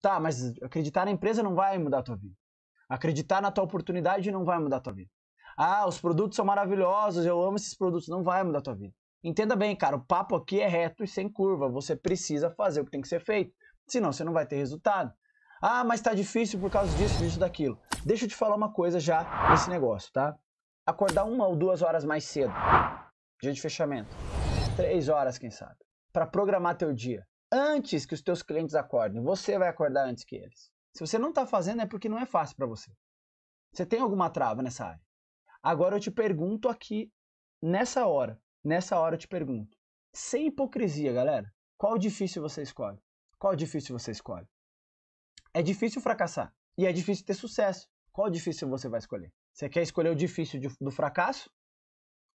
Tá, mas acreditar na empresa não vai mudar a tua vida. Acreditar na tua oportunidade não vai mudar a tua vida. Ah, os produtos são maravilhosos, eu amo esses produtos, não vai mudar a tua vida. Entenda bem, cara, o papo aqui é reto e sem curva. Você precisa fazer o que tem que ser feito, senão você não vai ter resultado. Ah, mas tá difícil por causa disso, disso, daquilo. Deixa eu te falar uma coisa já nesse negócio, tá? Acordar uma ou duas horas mais cedo, dia de fechamento, três horas, quem sabe, para programar teu dia antes que os teus clientes acordem. Você vai acordar antes que eles. Se você não está fazendo, é porque não é fácil para você. Você tem alguma trava nessa área. Agora eu te pergunto aqui, nessa hora, nessa hora eu te pergunto, sem hipocrisia, galera, qual difícil você escolhe? Qual difícil você escolhe? É difícil fracassar e é difícil ter sucesso. Qual difícil você vai escolher? Você quer escolher o difícil do fracasso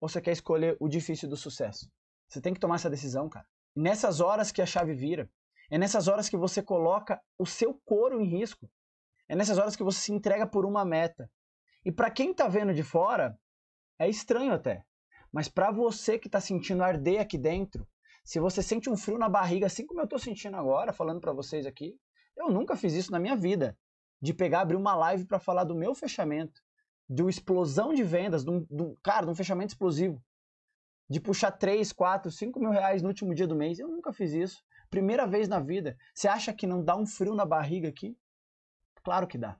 ou você quer escolher o difícil do sucesso? Você tem que tomar essa decisão, cara nessas horas que a chave vira. É nessas horas que você coloca o seu couro em risco. É nessas horas que você se entrega por uma meta. E para quem está vendo de fora, é estranho até. Mas para você que está sentindo arder aqui dentro, se você sente um frio na barriga, assim como eu estou sentindo agora, falando para vocês aqui, eu nunca fiz isso na minha vida, de pegar, abrir uma live para falar do meu fechamento, de uma explosão de vendas, de um, de um, cara, de um fechamento explosivo de puxar 3, 4, 5 mil reais no último dia do mês. Eu nunca fiz isso. Primeira vez na vida. Você acha que não dá um frio na barriga aqui? Claro que dá.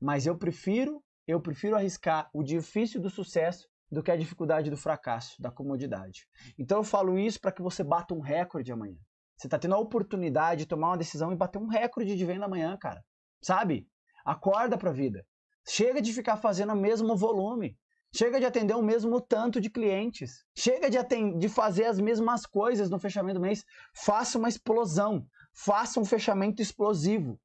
Mas eu prefiro, eu prefiro arriscar o difícil do sucesso do que a dificuldade do fracasso, da comodidade. Então eu falo isso para que você bata um recorde amanhã. Você está tendo a oportunidade de tomar uma decisão e bater um recorde de venda amanhã, cara. Sabe? Acorda para a vida. Chega de ficar fazendo o mesmo volume. Chega de atender o mesmo tanto de clientes. Chega de, de fazer as mesmas coisas no fechamento do mês. Faça uma explosão. Faça um fechamento explosivo.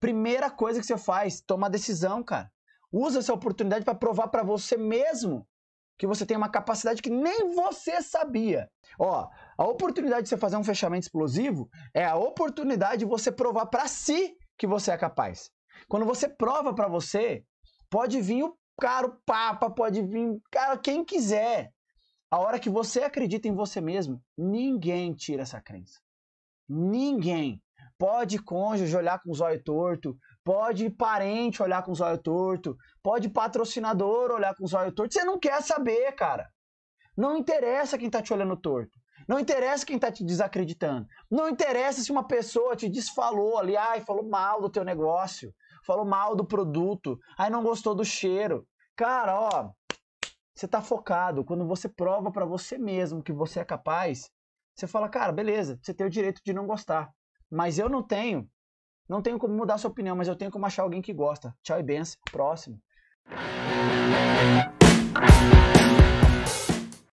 Primeira coisa que você faz, toma decisão, cara. Usa essa oportunidade para provar para você mesmo que você tem uma capacidade que nem você sabia. Ó, a oportunidade de você fazer um fechamento explosivo é a oportunidade de você provar para si que você é capaz. Quando você prova para você, pode vir o cara, o Papa pode vir, cara, quem quiser. A hora que você acredita em você mesmo, ninguém tira essa crença. Ninguém. Pode cônjuge olhar com os olhos torto, pode parente olhar com os olhos torto, pode patrocinador olhar com os olhos torto. Você não quer saber, cara. Não interessa quem tá te olhando torto. Não interessa quem tá te desacreditando. Não interessa se uma pessoa te desfalou ali, ai, falou mal do teu negócio, falou mal do produto, ai, não gostou do cheiro. Cara, ó, você tá focado. Quando você prova para você mesmo que você é capaz, você fala, cara, beleza, você tem o direito de não gostar. Mas eu não tenho. Não tenho como mudar sua opinião, mas eu tenho como achar alguém que gosta. Tchau e benção. Próximo.